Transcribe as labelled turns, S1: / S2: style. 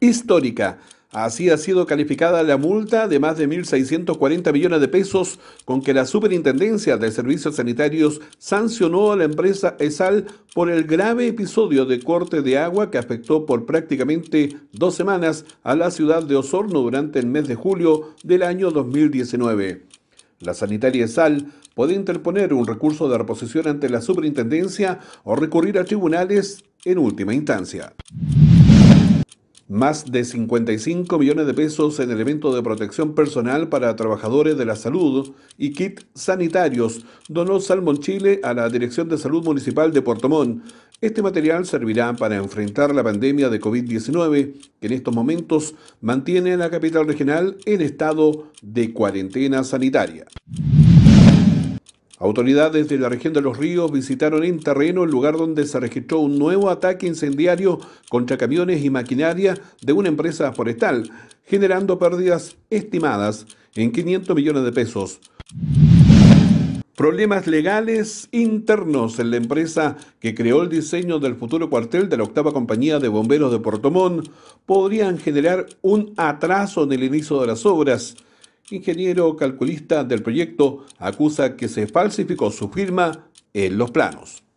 S1: histórica. Así ha sido calificada la multa de más de 1.640 millones de pesos con que la Superintendencia de Servicios Sanitarios sancionó a la empresa ESAL por el grave episodio de corte de agua que afectó por prácticamente dos semanas a la ciudad de Osorno durante el mes de julio del año 2019. La sanitaria ESAL puede interponer un recurso de reposición ante la Superintendencia o recurrir a tribunales en última instancia. Más de 55 millones de pesos en elementos de protección personal para trabajadores de la salud y kits sanitarios donó Salmon Chile a la Dirección de Salud Municipal de Puerto Montt. Este material servirá para enfrentar la pandemia de COVID-19, que en estos momentos mantiene a la capital regional en estado de cuarentena sanitaria. Autoridades de la región de los ríos visitaron en terreno el lugar donde se registró un nuevo ataque incendiario contra camiones y maquinaria de una empresa forestal, generando pérdidas estimadas en 500 millones de pesos. Problemas legales internos en la empresa que creó el diseño del futuro cuartel de la octava compañía de bomberos de Portomón podrían generar un atraso en el inicio de las obras ingeniero calculista del proyecto, acusa que se falsificó su firma en los planos.